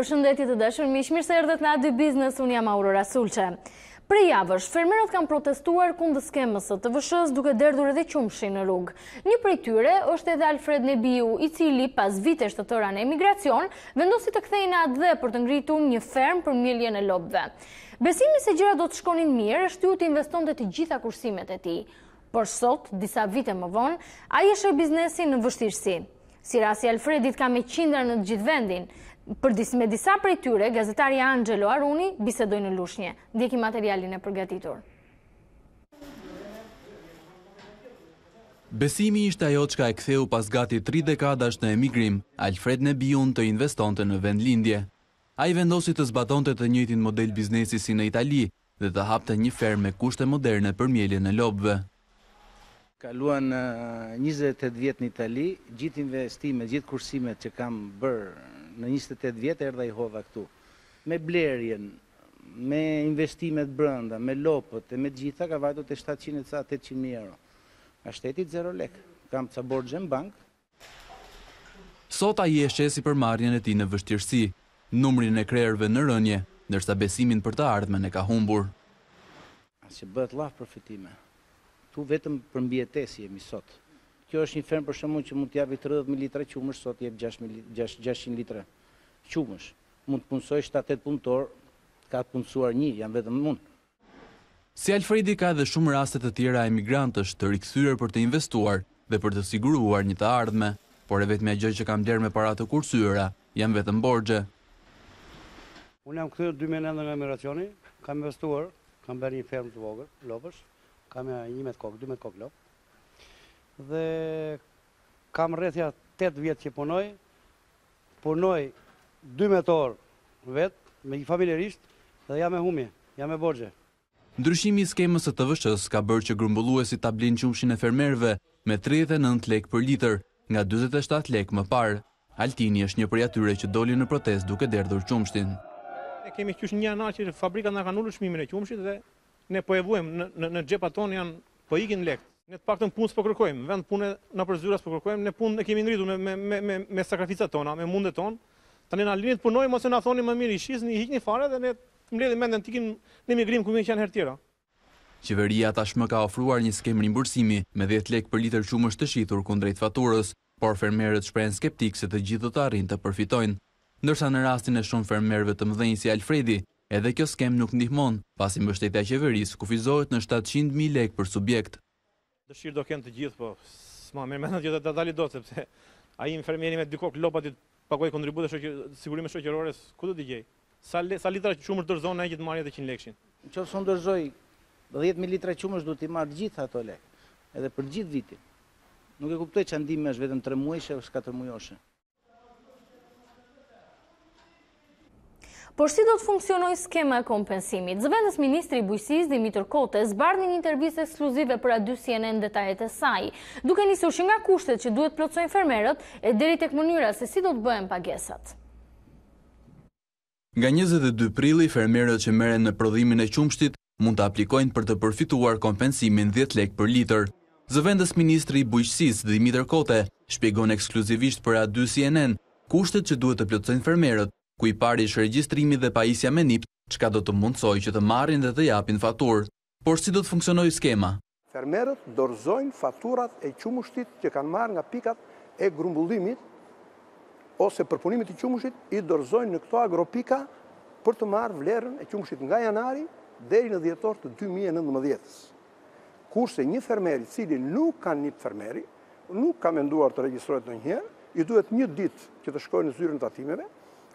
Për shëndetit të dëshën, mi mirë se erdhët në Adi Biznes, unë jam Aurora Sulqe. Pre javësh, fermerët kanë protestuar kundë skemësët të vëshës duke derdhur edhe qumëshin në rrugë. Një prej tyre është edhe Alfred Nebiu, i cili pas vitesht të tëra në emigracion, vendosi të kthejnë atë dhe për të ngritu një ferm për mjelje në lobëve. Besimi se gjera do të shkonin mirë, është ju të investon të të gjitha kursimet e ti. Por sot, disa vite më vonë, a jeshe biznesin në vështirësi. Si rasi Alfredit ka me qindra në gjithë vendin, Për disi me disa prej tyre, gazetari Angelo Aruni bisedoj në lushnje. Ndjeki materialin e përgatitur. Besimi ishte ajo qka e ktheu pas gati 3 dekadash në emigrim, Alfred Nebion të investonte në vend lindje. A i vendosi të zbatonte të njëtin model biznesi si në Itali dhe të hapte një ferë me kushte moderne për mjeli në lobëve. Kaluan 28 uh, vjetë në Itali, gjithë investime, gjithë kursimet që kam bërë në 28 vjetë erdha i hova këtu, me blerjen, me investimet brënda, me lopët, e me gjitha ka vajdo të 700 ca 800.000 euro. A shtetit 0 lek, kam ca borgje në bank. Sota i e shesi për marjen e ti në vështirësi, numrin e krerëve në rënje, nërsa besimin për të ardhme në ka humbur. A që bëtë lafë përfitime, tu vetëm për mbjetesi jemi sotë, kjo është një fermë për shëmën që mund të jabi 30 ml qumësh, sot jep 600 litre qumësh. Mund të punësoj 7-8 punëtor, ka të punësuar një, janë vetëm mund. Si Alfredi ka dhe shumë rastet të tjera emigrantës të rikësyrë për të investuar dhe për të siguruar një të ardhme, por e vetë me gjë që kam djerë me parat të kursyra, janë vetëm borgje. Unë jam këtër 2009 në emiracioni, kam investuar, kam bërë një fermë të vogër, lopësh, kam e një me të kokë, 2 me të kokë lopë, dhe kam rrethja 8 vjetë që punoj, punoj 2 metorë vetë, me i familjerisht, dhe jam e humje, jam e borgje. Ndryshimi skemës të të vëshës ka bërë që grumbulluesi tablin qumshin e fermerve me 39 lek për liter, nga 27 lek më parë. Altini është një përjatyre që doli në protest duke derdhur qumshin. Ne kemi qysh një anar që fabrika nga kanullu shmimin e qumshit dhe ne po e në gjepa tonë janë po ikin lekë. Ne të paktën punës s'po kërkojmë, vend punë në përzyras s'po kërkojmë, ne punë e kemi nëritu me, me, me, me, me sakrafica tona, me mundet tonë, të në linit punoj, mos e në thoni më mirë i shiz, një hikni fare dhe ne të mledhe mende në tikin në migrim ku një qenë herë tjera. Qeveria tashmë ka ofruar një skemë rimbursimi me 10 lek për liter qumësht të shithur kundrejt faturës, por fermerët shprejnë skeptik se të gjithë të arrin të përfitojnë. Ndërsa në rastin e shumë fermerëve të mëdhenjë si Alfredi, edhe kjo skem nuk ndihmon, pasi mbështetja qeveris kufizohet në 700.000 lek për subjekt. Dëshirë do kënë të gjithë, po s'ma mirë menë të të dalit do, sepse a i infermieri me dyko klopat i pakoj kontribut e sigurime shokjerore, ku do të gjej? Sa litra qumër dërzojnë në e gjithë marjet e 100 lekshin? Në qofë së ndërzoj 10.000 litra qumër shdo t'i marë gjithë ato lekë, edhe për gjithë vitin. Nuk e kuptoj që andime është vetëm 3 muajshë e 4 muajshë. Por si do të funksionoj skema e kompensimit? Zëvendës Ministri i Bujësis, Dimitër Kote, zbardhë një intervjist ekskluzive për a 2 sjene në detajet e saj. Duke një sushin nga kushtet që duhet plotsojnë fermerët e deri tek mënyra se si do të bëhen pagesat. Nga 22 prili, fermerët që meren në prodhimin e qumshtit mund të aplikojnë për të përfituar kompensimin 10 lek për liter. Zëvendës Ministri i Bujësis, Dimitër Kote, shpjegon ekskluzivisht për a në kushtet që duhet të plotsojnë fermerët ku i pari ishë registrimi dhe pajisja me nipt, qka do të mundsoj që të marin dhe të japin faturë. Por si do të funksionoj skema? Fermerët dorëzojnë faturat e qumushtit që kanë marrë nga pikat e grumbullimit ose përpunimit i qumushtit i dorëzojnë në këto agropika për të marrë vlerën e qumushtit nga janari dhe i në djetor të 2019-ës. Kurse një fermeri cili nuk kanë një fermeri, nuk kanë menduar të registrojtë në njëherë, i duhet një ditë që të shkojnë në zyrën të atimeve,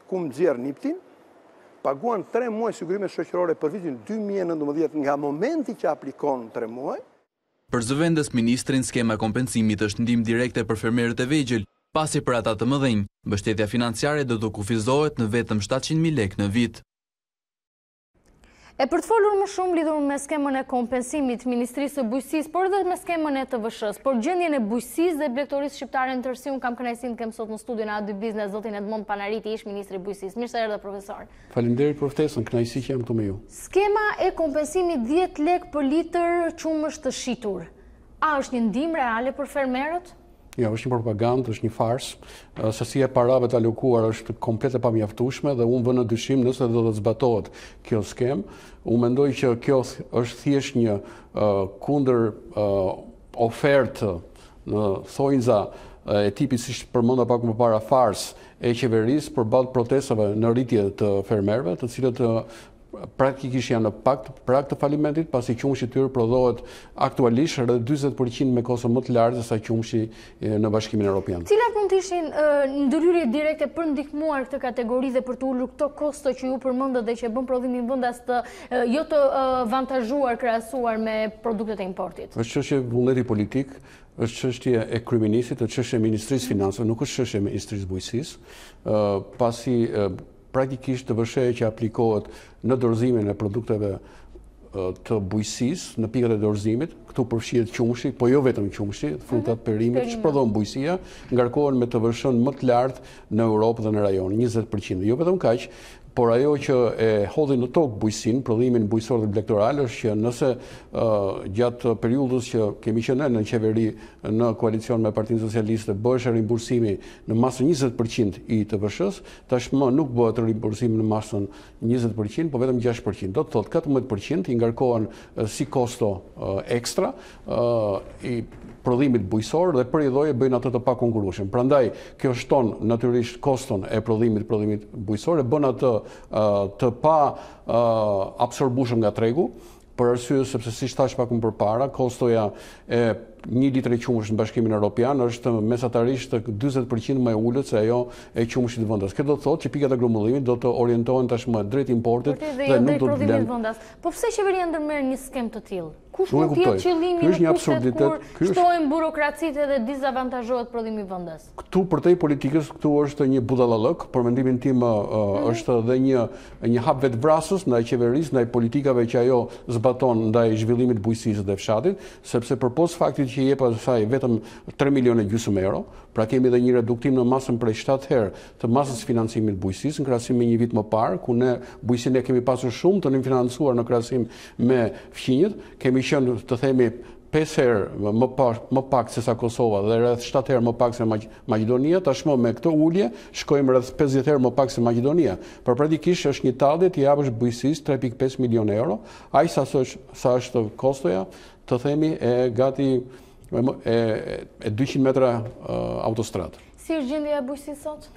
ku më gjerë niptin, paguan 3 muaj sigurime shëqërore për vitin 2019 nga momenti që aplikon 3 muaj. Për zëvendës ministrin, skema kompensimit është ndim direkte për fermerët e vejgjel, pasi për ata të mëdhenjë, bështetja financiare do të kufizohet në vetëm 700.000 lek në vit. E për të folur më shumë lidhur me skemën e kompensimit Ministrisë të bujësis, por edhe me skemën e të vëshës, por gjendjen e bujësis dhe blektoris shqiptare në tërsi, unë kam kënajsin të kemë sot në studion A2 Business, zotin Edmond Panariti, ish Ministri Bujësis. Mirë së erë dhe profesor. Falimderi profetesën, kënajsi që jam të me ju. Skema e kompensimit 10 lek për liter qumësht të shitur. A është një ndim reale për fermerët? Ja, jo, është një propagandë, është një farsë, se si e parave të alukuar është komplet e pamjaftushme dhe unë vënë në dyshim nëse dhe dhe të zbatohet kjo skem. Unë mendoj që kjo është thjesht një kunder ofertë në thojnëza e tipi si shtë përmënda pak më para farsë e qeverisë për balë protesave në rritje të fermerve, të cilët praktikisht janë në pakt prakt të falimentit, pasi qumshi tyre prodhohet aktualisht rrë 20% me kosën më të lartë sa qumshi në bashkimin e Europian. Cilat mund të ishin ndëryri direkte për ndihmuar këtë kategori dhe për të ullur këto kosto që ju përmëndë dhe që bën prodhimin vëndas të jo të vantajuar, krasuar me produktet e importit? është që që politik, është qështje e kryminisit, është qështje e Ministrisë Finansëve, nuk është qështje e Ministrisë Bujësisë, pasi praktikisht të vëshejë që aplikohet në dorëzimin e produkteve të bujësis, në pikët e dorëzimit, këtu përshjet qumshi, po jo vetëm qumshi, frutat mhm. përrimit, që përdojnë bujësia, ngarkohen me të vërshën më të lartë në Europë dhe në rajonë, 20%. Jo vetëm kaqë, por ajo që e hodhin në tokë bujësin, prodhimin bujësor dhe elektoral, është që nëse gjatë periudës që kemi qënë në qeveri në koalicion me Partinë Socialiste, bëshë rimbursimi në masën 20% i të vëshës, tashmë nuk bëhet rimbursimi në masën 20%, po vetëm 6%. Do të thotë 14% i ngarkohen si kosto ekstra i prodhimit bujësor dhe për i dhoje bëjnë atë të pak Pra Prandaj, kjo shton naturisht koston e prodhimit, prodhimit bujësor e bën atë të pa absorbushëm nga tregu, për arsye sepse si shtash pak më përpara, kostoja e një litër e qumësht në bashkimin Europian është mesatarisht 20% më e ullët se ajo e qumësht të vëndas. Këtë do të thotë që pikat e grumullimit do të orientohen tashmë drejt importit dhe jo nuk do të blen... Po përse qeveri e ndërmerë një skem të tilë? Kush mund tjetë qëllimi në pushtet kur shtojnë burokracit edhe disavantajohet prodhimi vëndës? Këtu për tëj politikës, këtu është një budalalëk, për mendimin tim mhm. është dhe një hap vetë vrasës në e qeveris, në e politikave që ajo zbaton në e zhvillimit bujësisë dhe fshatit, sepse për posë faktit që i jepa saj vetëm 3 milion e gjusëm euro, pra kemi dhe një reduktim në masën prej 7 herë të masës financimit bujësis, në krasim me një vit më parë, ku ne bujësin e kemi pasur shumë të një financuar në krasim me fqinjët, kemi shënë të themi 5 herë më pak se sa Kosova dhe rrëth 7 herë më pak se Magjidonia, tashmo me këto ullje shkojmë rrëth 50 herë më pak se Magjidonia. Për pratikish është një talje të jabësh bëjsis 3.5 milion euro, a i sa është kostoja, të themi e gati e 200 metra autostratë. Si është gjendja e bujësi sot?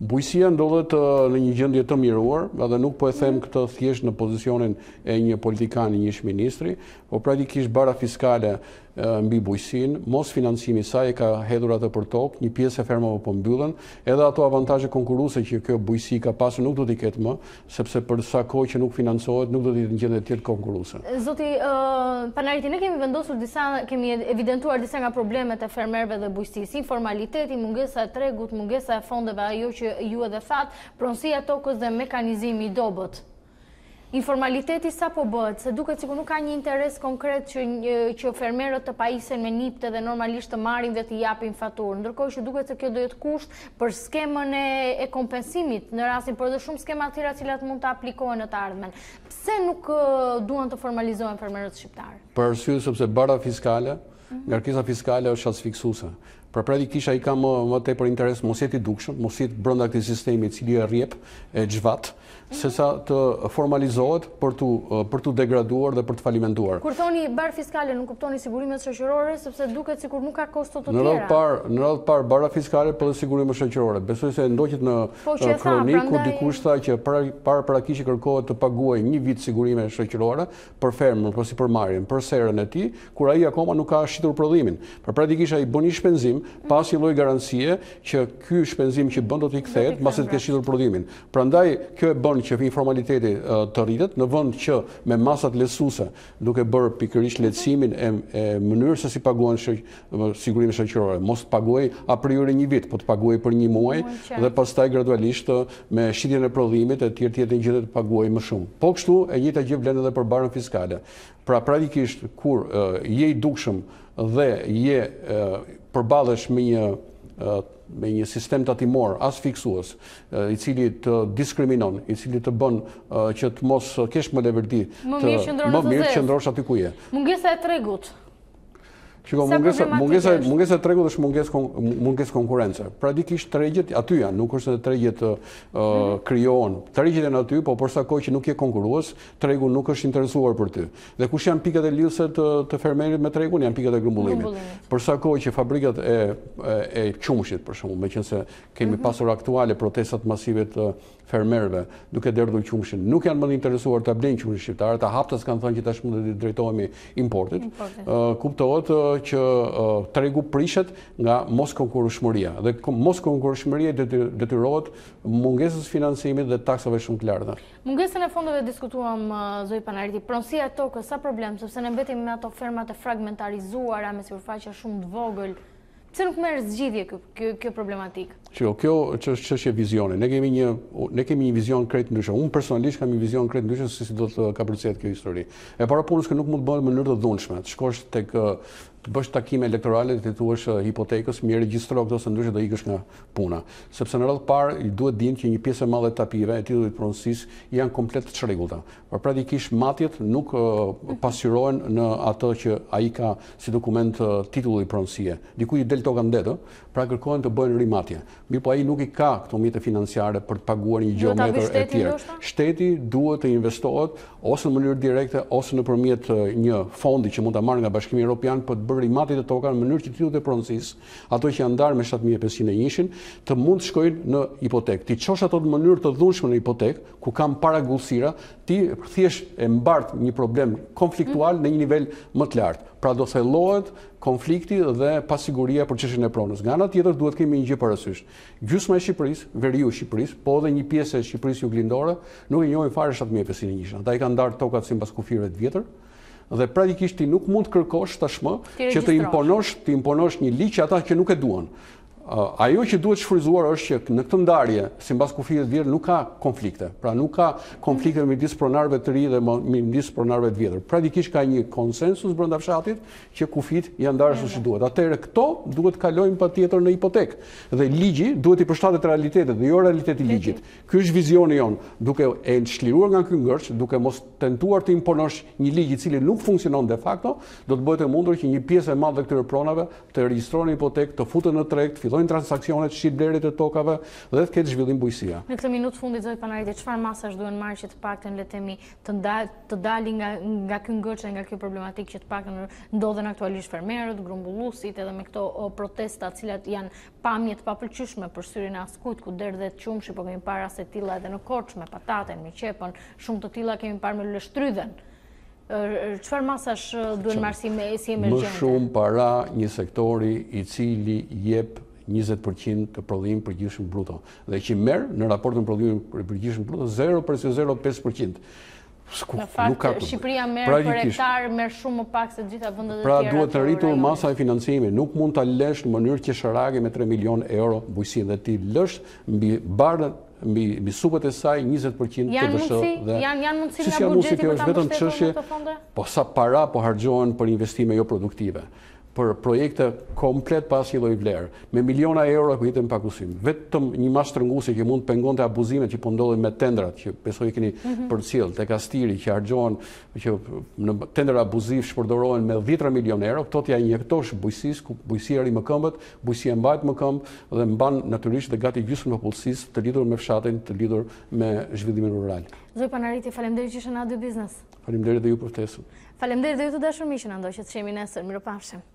Bujësia ndodhet uh, në një gjëndje të miruar, edhe nuk po e them mhm. këtë thjesht në pozicionin e një politikan një shministri, po praktikisht bara fiskale uh, mbi bujësin, mos financimi saj e ka hedurat atë për tokë, një pjesë e fermove për po mbyllën, edhe ato avantaje konkuruse që kjo bujësi ka pasë nuk do t'i ketë më, sepse për sa kohë që nuk financohet, nuk do t'i të gjëndje tjetë konkuruse. Zoti, uh, panariti, ne kemi vendosur disa, kemi evidentuar disa nga problemet e fermerve dhe bujësisi, formaliteti, mungesa e tregut, mungesa e fondeve ajo që ju edhe thatë, pronsia tokës dhe mekanizimi i dobot. Informaliteti sa po bëhet, se duke cikur nuk ka një interes konkret që, që fermerët të paisen me nipte dhe normalisht të marim dhe të japin faturë. Ndërkohë që duke se kjo jetë kusht për skemën e, e kompensimit në rasin, për dhe shumë skema tira cilat mund të aplikohen në të ardhmen. Pse nuk duan të formalizohen fermerët shqiptarë? Për syrë, sepse bara fiskale, mm fiskale është asfiksuse. Pra pra di i ka më, më te për interes mos jeti dukshëm, mos jeti brënda këti sistemi cili e rjep e gjvat, mhm. Sesa se sa të formalizohet për të, për të degraduar dhe për të falimentuar. Kur thoni barë fiskale, nuk kuptoni sigurimet shëqërore, sepse duket si kur nuk ka kostot të tjera? Në rrëdhë parë në barë fiskale për dhe sigurimet shëqërore. Besoj se ndoqit në po, kronik, ku dikush tha që parë par pra kërkohet të paguaj një vit sigurimet shëqërore për fermë, për po si për marjen, për serën e ti, kur i akoma nuk ka shqitur prodhimin. Pra pra di kisha shpenzim, pas një lloj garancie që ky shpenzim që bën do të i kthehet pas se të kesh shitur prodhimin. Prandaj kjo e bën që informaliteti të rritet në vend që me masat lehtësuese duke bër pikërisht lehtësimin e, mënyrës se si paguan sigurime shoqërore, mos paguaj a priori një vit, po të paguaj për një muaj dhe dhe pastaj gradualisht me shitjen e prodhimit e tjerë tjetër gjithë të paguaj më shumë. Po kështu e njëjta gjë vlen edhe për barën fiskale. Pra pravikisht, kur je i dukshëm dhe je përbadesh me një me një sistem të atimor, as fiksuas, i cili të diskriminon, i cili të bën që të mos kesh më leverdi, më mirë që ndrosh aty ku je. Mungesa e tregut, Shiko, mungesa, e tregut është munges, munges konkurence. Pra di kishtë tregjet aty janë, nuk është të tregjet uh, mhm. kryon. Tregjet janë aty, po përsa koj që nuk je konkuruas, tregu nuk është interesuar për ty. Dhe kush janë pikat e lidhse të, të fermerit me tregun, janë pikat e grumbullimit. Përsa koj që fabrikat e, e, qumshit, për shumë, me qënëse kemi mhm. pasur aktuale protestat masive të fermerve duke derdhë qumshin, nuk janë më në interesuar të abdhenjë qumshin shqiptare, të haptës kanë thënë që tash mund të drejtojemi importit, kuptohet që tregu prishet nga mos konkurushmëria. dhe mos konkurushmëria dhe të mungesës finansimit dhe taksave shumë të lartë. Mungesën e fondove diskutuam, Zoj Panariti, pronsia e tokës, sa problem, sëpse në mbetim me ato fermat e fragmentarizuara, me si shumë të vogël, që nuk merë zgjidhje kjo problematikë? Kjo, kjo që është që vizionin. Ne kemi një, ne kemi një vizion kretë ndryshë. Unë personalisht kam një vizion kretë ndryshë se si do të kapërcet kjo histori. E para punës kë nuk mund të bëhet më nërë të dhunshme. Të shkosh të kë të bësh takime elektorale të thuash uh, hipotekës, mi regjistro këto se ndoshta do ikësh nga puna. Sepse në rrëdhë të parë ju duhet dinë që një pjesë e madhe e tapive e titullit të pronësisë janë komplet të çrregullta. Por praktikisht matjet nuk uh, pasqyrohen në atë që ai ka si dokument uh, titullin e Diku i del toka ndet, ë, pra kërkohen të bëjnë rimatje. Po a ai nuk i ka këto mjete financiare për të paguar një gjë e tjerë. Shteti duhet të investohet ose në mënyrë direkte ose nëpërmjet një fondi që mund ta marrë nga Bashkimi Evropian për bërë i matit e toka në mënyrë që të tjilë dhe pronsis, ato që janë darë me 7500 e njëshin, të mund të shkojnë në ipotek. Ti qosh ato të mënyrë të dhunshme në ipotek, ku kam para gullësira, ti përthjesh e mbartë një problem konfliktual në një nivel më të lartë. Pra do thellohet konflikti dhe pasiguria për qeshin e pronës. Nga nga tjetër duhet kemi një gjë përësysh. Gjusma e Shqipëris, veriju Shqipëris, po dhe një piesë e Shqipëris ju glindore, nuk e njojnë fare 7.501. e Ata i kanë ndarë tokat si në pas vjetër, dhe praktikisht ti nuk mund kërkosh tashmë që të imponosh, të imponosh një ligj ata që nuk e duan. Ajo që duhet shfryzuar është që në këtë ndarje, si mbas kufirit vjetër, nuk ka konflikte. Pra nuk ka konflikte me disë pronarve të ri dhe me disë pronarve të vjetër. Pra dikish ka një konsensus brënda fshatit që kufit janë darës që duhet. Atere, këto duhet kalojnë pa tjetër në ipotek. Dhe ligji duhet i përshtatet realitetet dhe jo realitetit ligjit. Ky është vizioni jonë duke e në shliruar nga kënë duke mos tentuar të imponosh një ligji cili nuk funksionon de facto, do të bëjt e mundur që një pjesë e madhe këtëre pronave të registrojnë ipotek, të futën në trekt, fillojnë bëjnë transakcionet, shqit blerit e tokave dhe të ketë zhvillim bujësia. Në këtë minutë fundit, zoj panarit, qëfar masa është duhen marrë që të pak të në letemi të dali nga kjo ngërqë dhe nga kjo problematikë që të pak në ndodhen aktualisht fermerët, grumbullusit edhe me këto protesta cilat janë pamjet papëlqyshme për syrin askujt ku derë dhe të qumshi, po kemi para se tila edhe në korqë me pataten, me qepën, shumë të tila kemi parë me lështrydhen. Qëfar masa është duhen marrë si emergjente? Më shumë para një sektori i cili jep 20% të prodhimit përgjithshëm bruto dhe që merr në raportin e prodhimit përgjithshëm bruto 0.05% në fakt, Shqipëria merë pra, për ektar, merë shumë më pak se gjitha vëndet dhe pra, tjera. Pra duhet të rritur masa e financimi, nuk mund të lësh në mënyrë që shërage me 3 milion euro bujësin dhe ti lësh mbi barën mbi supët e saj 20% të dëshë dhe janë janë mundësi nga buxheti për ta në të fonde po sa para po harxhohen për investime jo produktive për projekte komplet pas një lojë vlerë, me miliona euro ku hitëm pakusim. Vetëm një mashtë rëngusi që mund pëngon të abuzime që pëndodhe po me tendrat, që besoj keni mhm. për cilë, të kastiri, që argjon, që në tender abuziv shpërdorohen me 10 milion euro, këto t'ja injektosh bujësis, ku bujësia rri më këmbët, bujësia mbajt më këmbë, dhe mban naturisht dhe gati gjusën më pulsis të lidur me fshatin, të lidur me zhvillimin rural. Zoj Panariti, falemderi që ishën A2 Business. Falemderi dhe ju për ftesën. Falemderi dhe ju të dashur mishën, ando që të shemi nesër, miro pafshem.